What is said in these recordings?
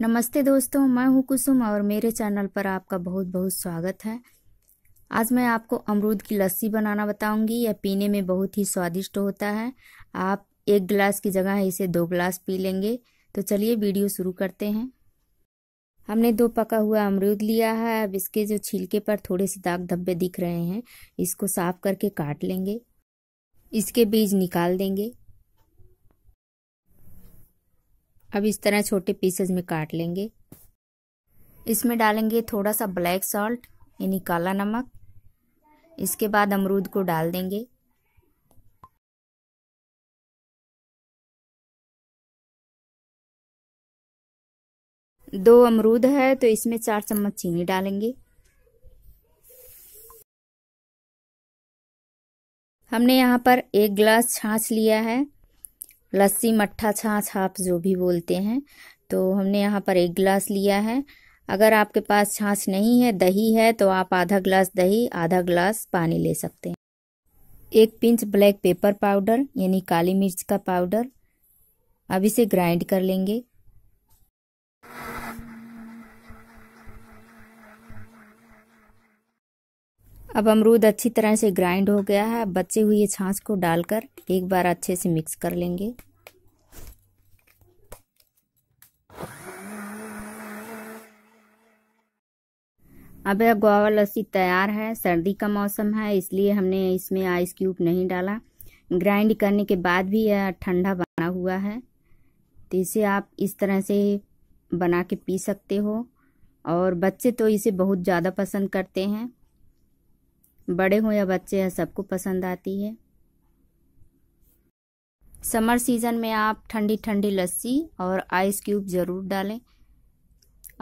नमस्ते दोस्तों मैं हूं कुसुम और मेरे चैनल पर आपका बहुत बहुत स्वागत है आज मैं आपको अमरूद की लस्सी बनाना बताऊंगी यह पीने में बहुत ही स्वादिष्ट होता है आप एक गिलास की जगह इसे दो गिलास पी लेंगे तो चलिए वीडियो शुरू करते हैं हमने दो पका हुआ अमरूद लिया है अब इसके जो छिलके पर थोड़े से दाग धब्बे दिख रहे हैं इसको साफ करके काट लेंगे इसके बीज निकाल देंगे अब इस तरह छोटे पीसेज में काट लेंगे इसमें डालेंगे थोड़ा सा ब्लैक सॉल्ट यानी काला नमक इसके बाद अमरूद को डाल देंगे दो अमरूद है तो इसमें चार चम्मच चीनी डालेंगे हमने यहाँ पर एक गिलास छाछ लिया है लस्सी मट्ठा छाछ आप जो भी बोलते हैं तो हमने यहाँ पर एक गिलास लिया है अगर आपके पास छाछ नहीं है दही है तो आप आधा गिलास दही आधा गिलास पानी ले सकते हैं एक पिंच ब्लैक पेपर पाउडर यानी काली मिर्च का पाउडर अब इसे ग्राइंड कर लेंगे अब अमरूद अच्छी तरह से ग्राइंड हो गया है बचे हुए छाछ को डालकर एक बार अच्छे से मिक्स कर लेंगे अब यह गुआवा लस्सी तैयार है सर्दी का मौसम है इसलिए हमने इसमें आइस क्यूब नहीं डाला ग्राइंड करने के बाद भी यह ठंडा बना हुआ है तो इसे आप इस तरह से बना के पी सकते हो और बच्चे तो इसे बहुत ज़्यादा पसंद करते हैं बड़े हों या बच्चे हैं सबको पसंद आती है समर सीज़न में आप ठंडी ठंडी लस्सी और आइस क्यूब ज़रूर डालें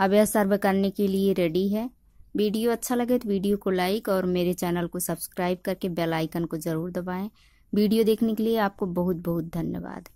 अब यह सर्व करने के लिए रेडी है वीडियो अच्छा लगे तो वीडियो को लाइक और मेरे चैनल को सब्सक्राइब करके बेल आइकन को ज़रूर दबाएं वीडियो देखने के लिए आपको बहुत बहुत धन्यवाद